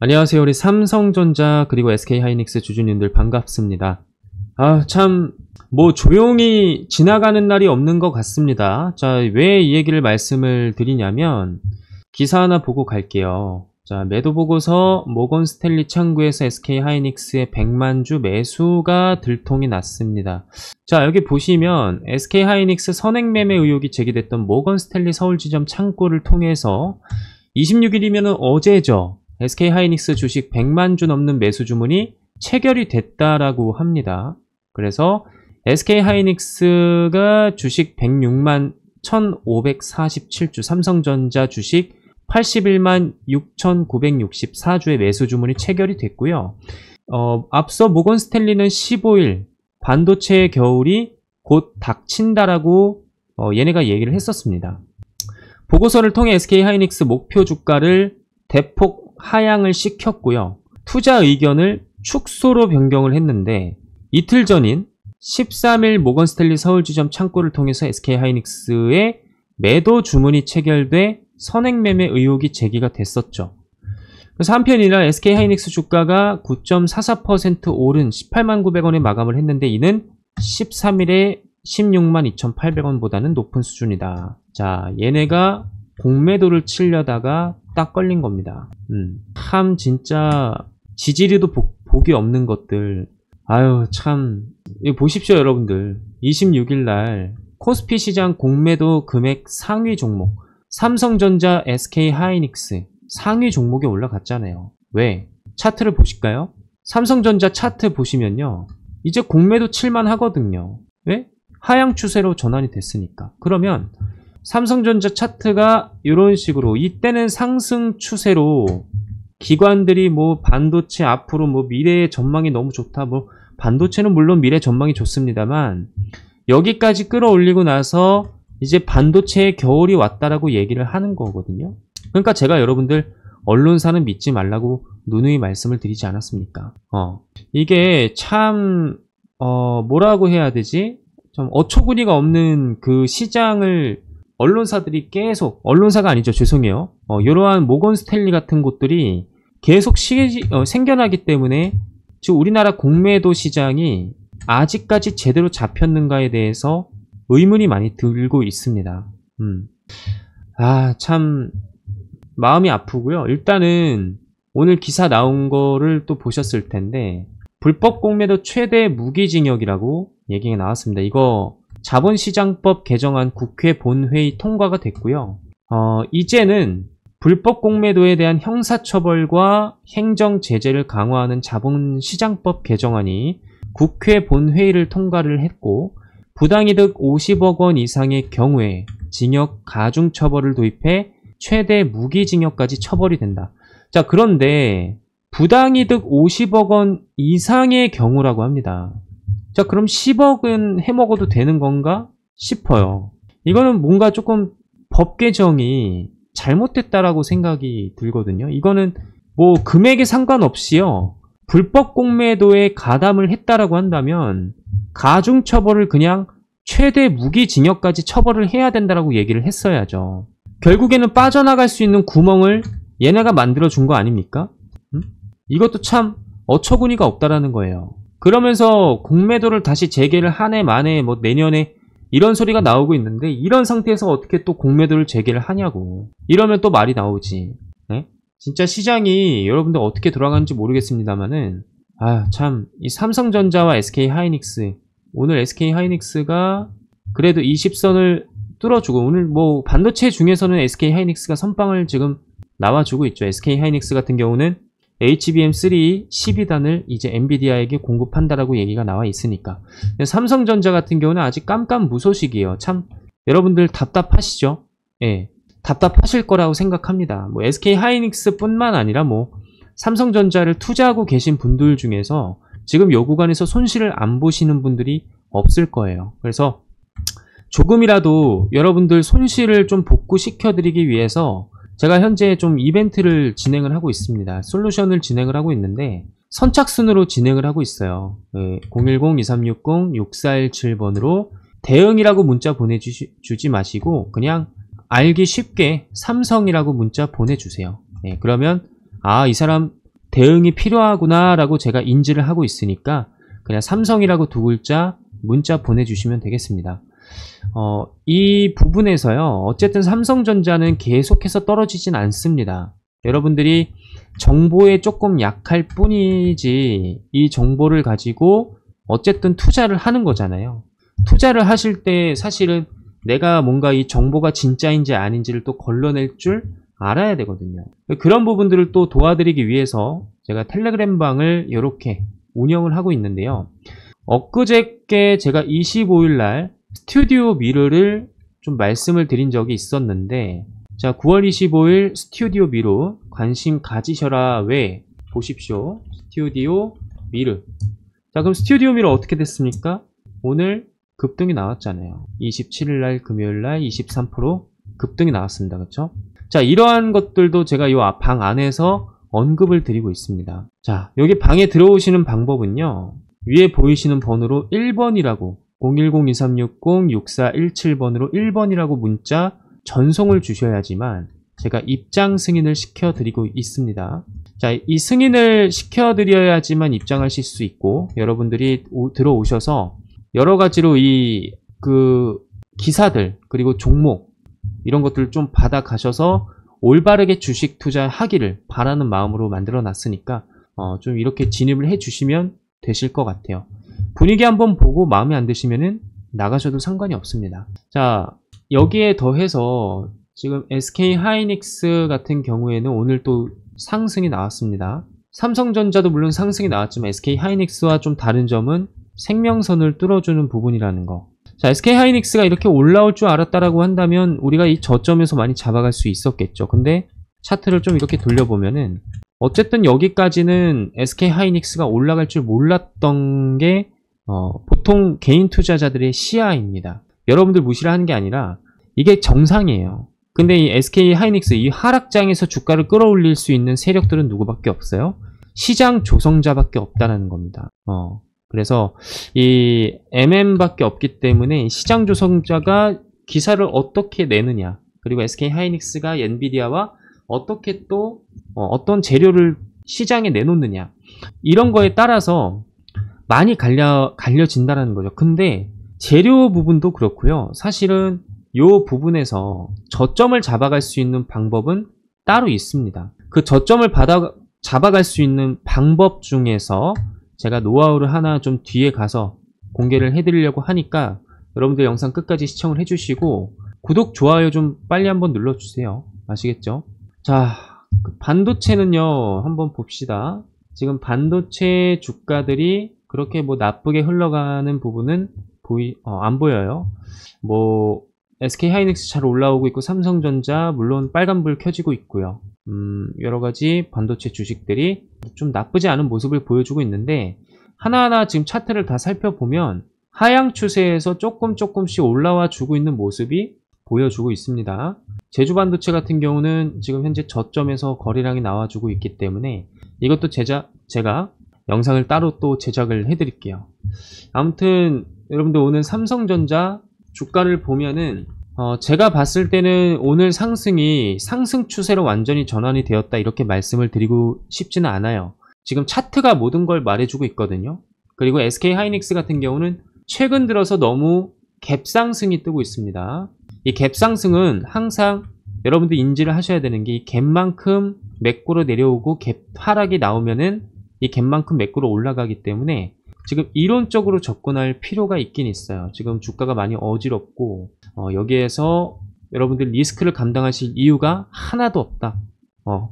안녕하세요. 우리 삼성전자 그리고 SK하이닉스 주주님들 반갑습니다. 아, 참, 뭐 조용히 지나가는 날이 없는 것 같습니다. 자, 왜 이 얘기를 말씀을 드리냐면 기사 하나 보고 갈게요. 자, 매도 보고서 모건 스텔리 창구에서 SK하이닉스의 100만 주 매수가 들통이 났습니다. 자, 여기 보시면 SK하이닉스 선행매매 의혹이 제기됐던 모건 스텔리 서울 지점 창구를 통해서 26일이면 어제죠. SK 하이닉스 주식 100만 주 넘는 매수 주문이 체결이 됐다라고 합니다. 그래서 SK 하이닉스가 주식 106만 1547주, 삼성전자 주식 81만 6964주의 매수 주문이 체결이 됐고요. 어, 앞서 모건 스탠리는 15일 반도체의 겨울이 곧 닥친다라고 어, 얘네가 얘기를 했었습니다. 보고서를 통해 SK 하이닉스 목표 주가를 대폭 하향을 시켰고요. 투자 의견을 축소로 변경을 했는데 이틀 전인 13일 모건스텔리 서울지점 창고를 통해서 SK하이닉스의 매도 주문이 체결돼 선행매매 의혹이 제기가 됐었죠. 그래서 한편이라 SK하이닉스 주가가 9.44% 오른 18만 900원에 마감을 했는데 이는 13일에 16만 2,800원보다는 높은 수준이다. 자, 얘네가 공매도를 치려다가 딱 걸린 겁니다. 음. 참 진짜 지지리도 보, 복이 없는 것들 아유 참 보십시오 여러분들 26일날 코스피 시장 공매도 금액 상위 종목 삼성전자 SK하이닉스 상위 종목에 올라갔잖아요 왜? 차트를 보실까요? 삼성전자 차트 보시면요 이제 공매도 칠만 하거든요 왜? 하향 추세로 전환이 됐으니까 그러면 삼성전자 차트가 이런 식으로 이때는 상승 추세로 기관들이 뭐 반도체 앞으로 뭐 미래의 전망이 너무 좋다 뭐 반도체는 물론 미래 전망이 좋습니다만 여기까지 끌어올리고 나서 이제 반도체의 겨울이 왔다라고 얘기를 하는 거거든요 그러니까 제가 여러분들 언론사는 믿지 말라고 누누이 말씀을 드리지 않았습니까 어 이게 참 어, 뭐라고 해야 되지 좀 어처구니가 없는 그 시장을 언론사들이 계속 언론사가 아니죠 죄송해요 어, 이러한 모건 스탠리 같은 곳들이 계속 시, 어, 생겨나기 때문에 지 우리나라 공매도 시장이 아직까지 제대로 잡혔는가에 대해서 의문이 많이 들고 있습니다 음. 아참 마음이 아프고요 일단은 오늘 기사 나온 거를 또 보셨을 텐데 불법 공매도 최대 무기징역이라고 얘기가 나왔습니다 이거 자본시장법 개정안 국회 본회의 통과가 됐고요. 어, 이제는 불법 공매도에 대한 형사처벌과 행정제재를 강화하는 자본시장법 개정안이 국회 본회의를 통과를 했고 부당이득 50억 원 이상의 경우에 징역 가중처벌을 도입해 최대 무기징역까지 처벌이 된다. 자 그런데 부당이득 50억 원 이상의 경우라고 합니다. 자 그럼 10억은 해먹어도 되는 건가 싶어요 이거는 뭔가 조금 법 개정이 잘못됐다라고 생각이 들거든요 이거는 뭐 금액에 상관없이요 불법 공매도에 가담을 했다라고 한다면 가중처벌을 그냥 최대 무기징역까지 처벌을 해야 된다라고 얘기를 했어야죠 결국에는 빠져나갈 수 있는 구멍을 얘네가 만들어준 거 아닙니까? 음? 이것도 참 어처구니가 없다라는 거예요 그러면서 공매도를 다시 재개를 한 해 만에 뭐 내년에 이런 소리가 나오고 있는데 이런 상태에서 어떻게 또 공매도를 재개를 하냐고 이러면 또 말이 나오지 네? 진짜 시장이 여러분들 어떻게 돌아가는지 모르겠습니다만은 아참 이 삼성전자와 SK하이닉스 오늘 SK하이닉스가 그래도 20선을 뚫어주고 오늘 뭐 반도체 중에서는 SK하이닉스가 선빵을 지금 나와주고 있죠 SK하이닉스 같은 경우는 HBM3 12단을 이제 엔비디아에게 공급한다라고 얘기가 나와 있으니까 삼성전자 같은 경우는 아직 깜깜무소식이에요 참 여러분들 답답하시죠 예 답답하실 거라고 생각합니다 뭐 SK 하이닉스 뿐만 아니라 뭐 삼성전자를 투자하고 계신 분들 중에서 지금 요 구간에서 손실을 안 보시는 분들이 없을 거예요 그래서 조금이라도 여러분들 손실을 좀 복구시켜 드리기 위해서 제가 현재 좀 이벤트를 진행을 하고 있습니다. 솔루션을 진행을 하고 있는데 선착순으로 진행을 하고 있어요. 010-2360-6417번으로 예, 대응이라고 문자 보내주지 마시고 그냥 알기 쉽게 삼성이라고 문자 보내주세요. 네, 그러면 아 이 사람 대응이 필요하구나 라고 제가 인지를 하고 있으니까 그냥 삼성이라고 두 글자 문자 보내주시면 되겠습니다. 어, 이 부분에서요. 어쨌든 삼성전자는 계속해서 떨어지진 않습니다. 여러분들이 정보에 조금 약할 뿐이지 이 정보를 가지고 어쨌든 투자를 하는 거잖아요. 투자를 하실 때 사실은 내가 뭔가 이 정보가 진짜인지 아닌지를 또 걸러낼 줄 알아야 되거든요. 그런 부분들을 또 도와드리기 위해서 제가 텔레그램 방을 이렇게 운영을 하고 있는데요. 엊그제께 제가 25일 날 스튜디오 미러를 좀 말씀을 드린 적이 있었는데 자 9월 25일 스튜디오 미러 관심 가지셔라 왜 보십시오 스튜디오 미르자 그럼 스튜디오 미러 어떻게 됐습니까 오늘 급등이 나왔잖아요 27일날 금요일날 23% 급등이 나왔습니다 그렇죠 자 이러한 것들도 제가 이 방 안에서 언급을 드리고 있습니다 자 여기 방에 들어오시는 방법은요 위에 보이시는 번호로 1번이라고 010-2360-6417번으로 1번이라고 문자 전송을 주셔야지만 제가 입장 승인을 시켜드리고 있습니다. 자, 이 승인을 시켜드려야지만 입장하실 수 있고 여러분들이 오, 들어오셔서 여러 가지로 이 그 기사들 그리고 종목 이런 것들을 좀 받아 가셔서 올바르게 주식 투자하기를 바라는 마음으로 만들어 놨으니까 어, 좀 이렇게 진입을 해 주시면 되실 것 같아요. 분위기 한번 보고 마음에 안 드시면은 나가셔도 상관이 없습니다. 자, 여기에 더해서 지금 SK 하이닉스 같은 경우에는 오늘 또 상승이 나왔습니다. 삼성전자도 물론 상승이 나왔지만 SK 하이닉스와 좀 다른 점은 생명선을 뚫어주는 부분이라는 거. 자, SK 하이닉스가 이렇게 올라올 줄 알았다라고 한다면 우리가 이 저점에서 많이 잡아갈 수 있었겠죠. 근데 차트를 좀 이렇게 돌려보면은 어쨌든 여기까지는 SK 하이닉스가 올라갈 줄 몰랐던 게 어, 보통 개인 투자자들의 시야입니다. 여러분들 무시를 하는 게 아니라 이게 정상이에요. 근데 이 SK 하이닉스 이 하락장에서 주가를 끌어올릴 수 있는 세력들은 누구밖에 없어요? 시장 조성자밖에 없다는 겁니다. 어, 그래서 이 MM밖에 없기 때문에 시장 조성자가 기사를 어떻게 내느냐 그리고 SK 하이닉스가 엔비디아와 어떻게 또 어, 어떤 재료를 시장에 내놓느냐 이런 거에 따라서 많이 갈려, 갈려진다라는 거죠. 근데 재료 부분도 그렇고요. 사실은 요 부분에서 저점을 잡아갈 수 있는 방법은 따로 있습니다. 그 저점을 받아, 잡아갈 수 있는 방법 중에서 제가 노하우를 하나 좀 뒤에 가서 공개를 해드리려고 하니까 여러분들 영상 끝까지 시청을 해주시고 구독, 좋아요 좀 빨리 한번 눌러주세요. 아시겠죠? 자, 그 반도체는요. 한번 봅시다. 지금 반도체 주가들이 그렇게 뭐 나쁘게 흘러가는 부분은 보이, 어, 안 보여요. 뭐, SK 하이닉스 잘 올라오고 있고, 삼성전자, 물론 빨간불 켜지고 있고요. 음, 여러 가지 반도체 주식들이 좀 나쁘지 않은 모습을 보여주고 있는데, 하나하나 지금 차트를 다 살펴보면, 하향 추세에서 조금 조금씩 올라와 주고 있는 모습이 보여주고 있습니다. 제주 반도체 같은 경우는 지금 현재 저점에서 거래량이 나와주고 있기 때문에 이것도 제자, 제가 영상을 따로 또 제작을 해드릴게요. 아무튼 여러분들 오늘 삼성전자 주가를 보면은 어 제가 봤을 때는 오늘 상승이 상승 추세로 완전히 전환이 되었다 이렇게 말씀을 드리고 싶지는 않아요. 지금 차트가 모든 걸 말해주고 있거든요. 그리고 SK 하이닉스 같은 경우는 최근 들어서 너무 갭상승이 뜨고 있습니다. 이 갭상승은 항상 여러분들 인지를 하셔야 되는 게이 갭만큼 맥고로 내려오고 갭 하락이 나오면은 이 갭만큼 매끄러 올라가기 때문에 지금 이론적으로 접근할 필요가 있긴 있어요. 지금 주가가 많이 어지럽고 어, 여기에서 여러분들 리스크를 감당하실 이유가 하나도 없다. 어.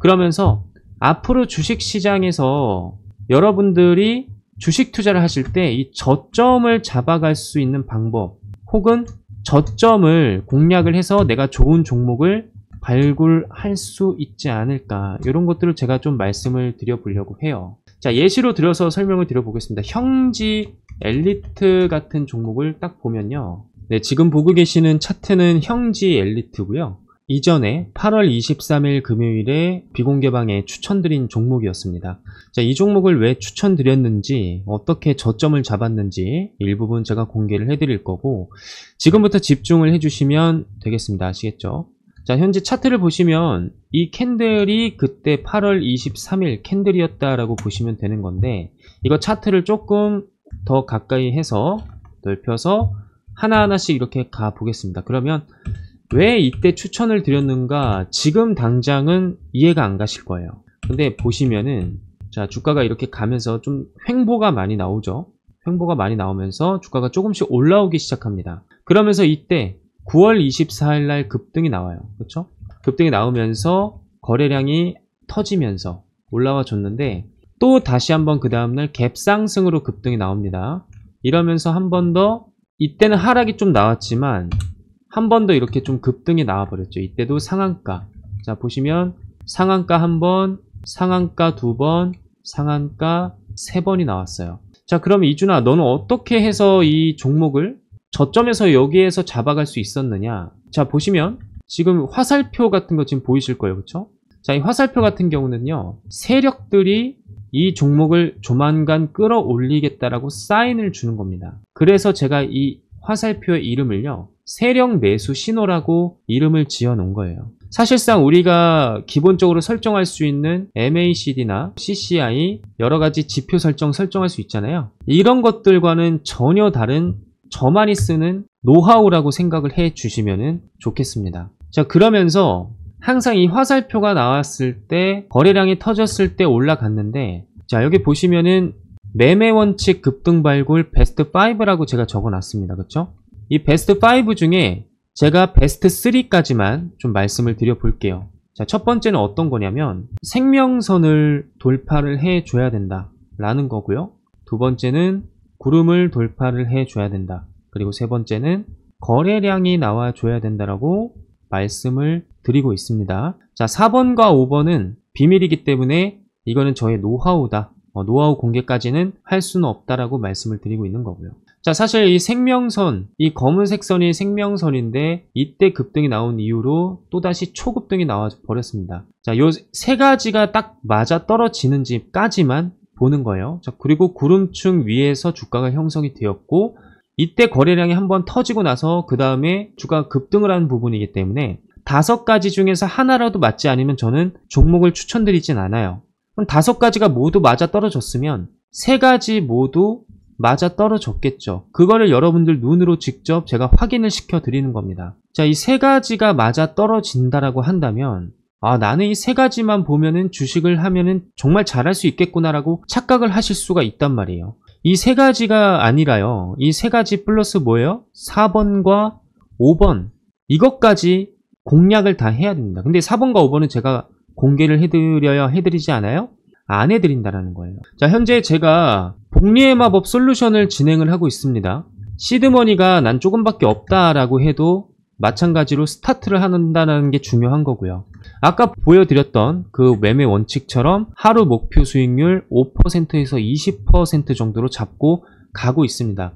그러면서 앞으로 주식시장에서 여러분들이 주식 투자를 하실 때 이 저점을 잡아갈 수 있는 방법 혹은 저점을 공략을 해서 내가 좋은 종목을 발굴할 수 있지 않을까 이런 것들을 제가 좀 말씀을 드려보려고 해요 자 예시로 들어서 설명을 드려보겠습니다 형지 엘리트 같은 종목을 딱 보면요 네, 지금 보고 계시는 차트는 형지 엘리트고요 이전에 8월 23일 금요일에 비공개방에 추천드린 종목이었습니다. 자, 이 종목을 왜 추천드렸는지 어떻게 저점을 잡았는지 일부분 제가 공개를 해드릴 거고 지금부터 집중을 해주시면 되겠습니다. 아시겠죠? 자 현재 차트를 보시면 이 캔들이 그때 8월 23일 캔들이었다라고 보시면 되는 건데 이거 차트를 조금 더 가까이 해서 넓혀서 하나하나씩 이렇게 가 보겠습니다 그러면 왜 이때 추천을 드렸는가 지금 당장은 이해가 안 가실 거예요 근데 보시면은 자 주가가 이렇게 가면서 좀 횡보가 많이 나오죠 횡보가 많이 나오면서 주가가 조금씩 올라오기 시작합니다 그러면서 이때 9월 24일 날 급등이 나와요. 그렇죠? 급등이 나오면서 거래량이 터지면서 올라와 줬는데 또 다시 한번 그 다음날 갭상승으로 급등이 나옵니다. 이러면서 한 번 더 이때는 하락이 좀 나왔지만 한 번 더 이렇게 좀 급등이 나와버렸죠. 이때도 상한가 자 보시면 상한가 한 번, 상한가 두 번, 상한가 세 번이 나왔어요. 자 그럼 이준아 너는 어떻게 해서 이 종목을 저점에서 여기에서 잡아갈 수 있었느냐 자 보시면 지금 화살표 같은 거 지금 보이실 거예요 그쵸 자이 화살표 같은 경우는요 세력들이 이 종목을 조만간 끌어올리겠다라고 사인을 주는 겁니다 그래서 제가 이 화살표의 이름을요 세력 매수 신호라고 이름을 지어 놓은 거예요 사실상 우리가 기본적으로 설정할 수 있는 MACD나 CCI 여러 가지 지표 설정 설정할 수 있잖아요 이런 것들과는 전혀 다른 저만이 쓰는 노하우라고 생각을 해 주시면 좋겠습니다. 자 그러면서 항상 이 화살표가 나왔을 때 거래량이 터졌을 때 올라갔는데 자 여기 보시면은 매매 원칙 급등 발굴 베스트 5라고 제가 적어 놨습니다. 그렇죠? 이 베스트 5 중에 제가 베스트 3까지만 좀 말씀을 드려 볼게요. 자, 첫 번째는 어떤 거냐면 생명선을 돌파를 해 줘야 된다 라는 거고요. 두 번째는 구름을 돌파를 해줘야 된다. 그리고 세 번째는 거래량이 나와줘야 된다라고 말씀을 드리고 있습니다. 자, 4번과 5번은 비밀이기 때문에 이거는 저의 노하우다. 어, 노하우 공개까지는 할 수는 없다라고 말씀을 드리고 있는 거고요. 자, 사실 이 생명선, 이 검은색 선이 생명선인데 이때 급등이 나온 이후로 또다시 초급등이 나와 버렸습니다. 자, 요 세 가지가 딱 맞아 떨어지는지까지만 보는 거예요. 자, 그리고 구름층 위에서 주가가 형성이 되었고 이때 거래량이 한번 터지고 나서 그 다음에 주가 급등을 하는 부분이기 때문에 다섯 가지 중에서 하나라도 맞지 않으면 저는 종목을 추천드리진 않아요. 그럼 다섯 가지가 모두 맞아 떨어졌으면 세 가지 모두 맞아 떨어졌겠죠. 그거를 여러분들 눈으로 직접 제가 확인을 시켜 드리는 겁니다. 자, 이 세 가지가 맞아 떨어진다라고 한다면 아 나는 이 세 가지만 보면은 주식을 하면은 정말 잘할 수 있겠구나라고 착각을 하실 수가 있단 말이에요 이 세 가지가 아니라요 이 세 가지 플러스 뭐예요? 4번과 5번 이것까지 공략을 다 해야 됩니다 근데 4번과 5번은 제가 공개를 해드려야 해드리지 않아요? 안 해드린다라는 거예요 자 현재 제가 복리의 마법 솔루션을 진행을 하고 있습니다 시드머니가 난 조금밖에 없다라고 해도 마찬가지로 스타트를 한다는 게 중요한 거고요. 아까 보여드렸던 그 매매 원칙처럼 하루 목표 수익률 5%에서 20% 정도로 잡고 가고 있습니다.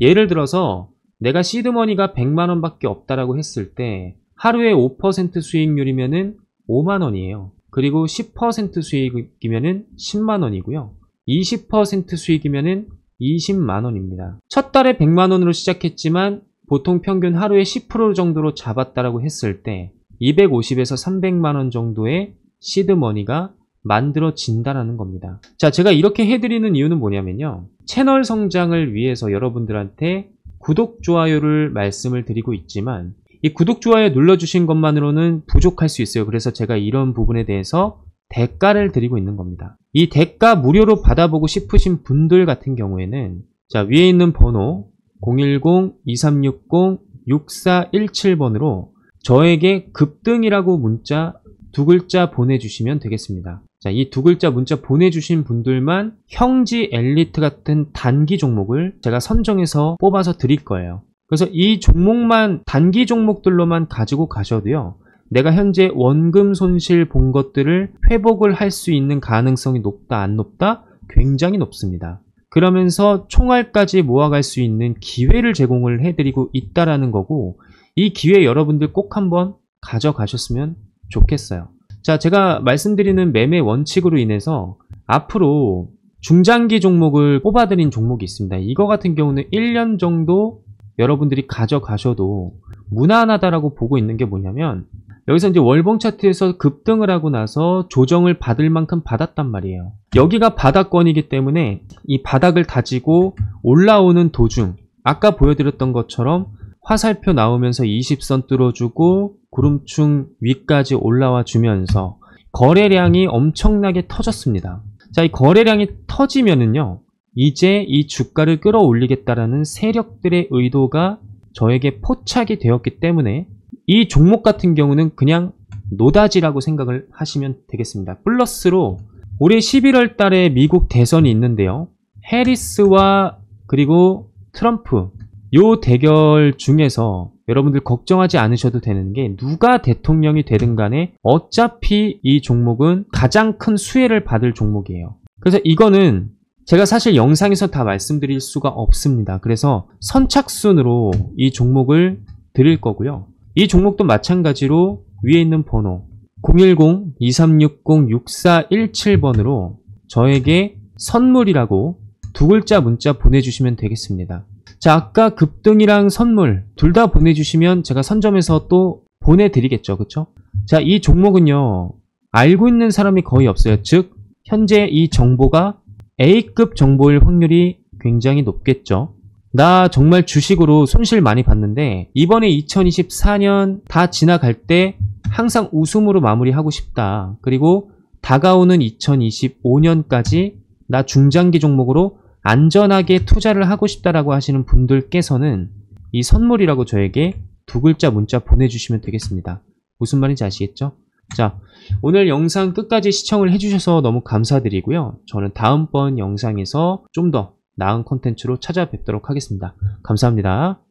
예를 들어서 내가 시드머니가 100만원 밖에 없다라고 했을 때 하루에 5% 수익률이면은 5만원이에요. 그리고 10% 수익이면은 10만원이고요. 20% 수익이면은 20만원입니다. 첫 달에 100만원으로 시작했지만 보통 평균 하루에 10% 정도로 잡았다라고 했을 때 250에서 300만원 정도의 시드머니가 만들어진다라는 겁니다. 자, 제가 이렇게 해드리는 이유는 뭐냐면요. 채널 성장을 위해서 여러분들한테 구독, 좋아요를 말씀을 드리고 있지만 이 구독, 좋아요 눌러주신 것만으로는 부족할 수 있어요. 그래서 제가 이런 부분에 대해서 대가를 드리고 있는 겁니다. 이 대가 무료로 받아보고 싶으신 분들 같은 경우에는 자 위에 있는 번호 010-2360-6417번으로 저에게 급등이라고 문자 두 글자 보내주시면 되겠습니다. 자, 이 두 글자 문자 보내주신 분들만 형지 엘리트 같은 단기 종목을 제가 선정해서 뽑아서 드릴 거예요. 그래서 이 종목만 단기 종목들로만 가지고 가셔도요. 내가 현재 원금 손실 본 것들을 회복을 할 수 있는 가능성이 높다 안 높다 굉장히 높습니다. 그러면서 총알까지 모아갈 수 있는 기회를 제공을 해드리고 있다라는 거고 이 기회 여러분들 꼭 한번 가져가셨으면 좋겠어요. 자, 제가 말씀드리는 매매 원칙으로 인해서 앞으로 중장기 종목을 뽑아드린 종목이 있습니다. 이거 같은 경우는 1년 정도 여러분들이 가져가셔도 무난하다라고 보고 있는 게 뭐냐면 여기서 이제 월봉 차트에서 급등을 하고 나서 조정을 받을 만큼 받았단 말이에요. 여기가 바닥권이기 때문에 이 바닥을 다지고 올라오는 도중 아까 보여드렸던 것처럼 화살표 나오면서 20선 뚫어주고 구름충 위까지 올라와 주면서 거래량이 엄청나게 터졌습니다. 자, 이 거래량이 터지면은요. 이제 이 주가를 끌어올리겠다라는 세력들의 의도가 저에게 포착이 되었기 때문에 이 종목 같은 경우는 그냥 노다지라고 생각을 하시면 되겠습니다. 플러스로 올해 11월 달에 미국 대선이 있는데요. 해리스와 그리고 트럼프 요 대결 중에서 여러분들 걱정하지 않으셔도 되는 게 누가 대통령이 되든 간에 어차피 이 종목은 가장 큰 수혜를 받을 종목이에요. 그래서 이거는 제가 사실 영상에서 다 말씀드릴 수가 없습니다. 그래서 선착순으로 이 종목을 드릴 거고요. 이 종목도 마찬가지로 위에 있는 번호 010-2360-6417번으로 저에게 선물이라고 두 글자 문자 보내주시면 되겠습니다. 자 아까 급등이랑 선물 둘 다 보내주시면 제가 선점해서 또 보내드리겠죠 그쵸? 자이 종목은요 알고 있는 사람이 거의 없어요 즉 현재 이 정보가 A급 정보일 확률이 굉장히 높겠죠 나 정말 주식으로 손실 많이 봤는데 이번에 2024년 다 지나갈 때 항상 웃음으로 마무리하고 싶다. 그리고 다가오는 2025년까지 나 중장기 종목으로 안전하게 투자를 하고 싶다라고 하시는 분들께서는 이 선물이라고 저에게 두 글자 문자 보내주시면 되겠습니다. 무슨 말인지 아시겠죠? 자, 오늘 영상 끝까지 시청을 해주셔서 너무 감사드리고요. 저는 다음번 영상에서 좀더 나은 컨텐츠로 찾아뵙도록 하겠습니다. 감사합니다.